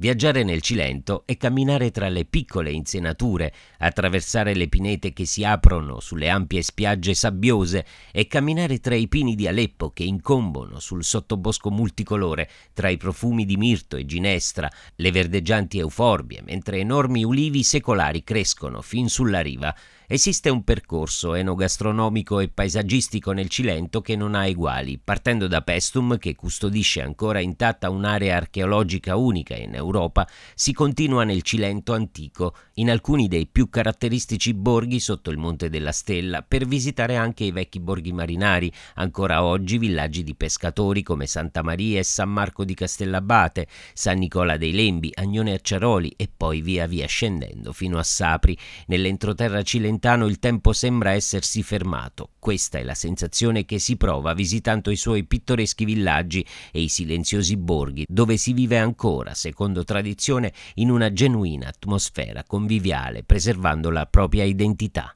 Viaggiare nel Cilento è camminare tra le piccole insenature, attraversare le pinete che si aprono sulle ampie spiagge sabbiose e camminare tra i pini di Aleppo che incombono sul sottobosco multicolore, tra i profumi di mirto e ginestra, le verdeggianti euforbie, mentre enormi ulivi secolari crescono fin sulla riva. Esiste un percorso enogastronomico e paesaggistico nel Cilento che non ha eguali, partendo da Pestum che custodisce ancora intatta un'area archeologica unica in Europa Europa si continua nel Cilento antico, in alcuni dei più caratteristici borghi sotto il Monte della Stella, per visitare anche i vecchi borghi marinari, ancora oggi villaggi di pescatori come Santa Maria e San Marco di Castellabate, San Nicola dei Lembi, Agnone Acciaroli e poi via via scendendo fino a Sapri. Nell'entroterra cilentano il tempo sembra essersi fermato. Questa è la sensazione che si prova visitando i suoi pittoreschi villaggi e i silenziosi borghi, dove si vive ancora, secondo trasformando tradizione in una genuina atmosfera conviviale, preservando la propria identità.